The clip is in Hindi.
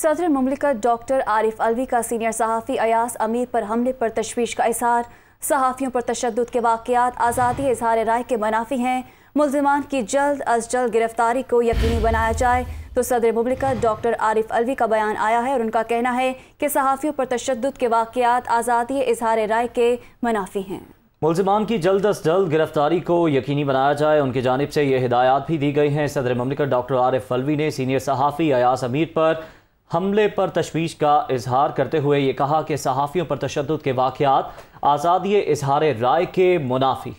सदर ममलिकत डॉक्टर आरिफ अलवी का सीनियर सहाफ़ी अयास अमीर पर हमले पर तशवीश का इजहार सहाफ़ियों पर तशद के वाकत आज़ादी इजहार राय के मुनाफी हैं मुलजमान की जल्द अज जल्द गिरफ्तारी को यकीनी बनाया जाए तो सदर ममलिकत डॉक्टर आरिफ अलवी का बयान आया है और उनका कहना है कि सहाफ़ियों पर तशद के वाकत आज़ादी इजहार राय के मुनाफी हैं मुलजमान की जल्द अज जल्द गिरफ्तारी को यकीनी बनाया जाए उनकी जानब से ये हिदायत भी दी गई हैं सदर ममलिकत डॉक्टर आरिफ अलवी ने सीनियर सहाफ़ी अयास अमीर पर हमले पर तशवीश का इजहार करते हुए ये कहा कि सहाफ़ियों पर तशद के वाक़ आज़ादी इजहार राय के मुनाफी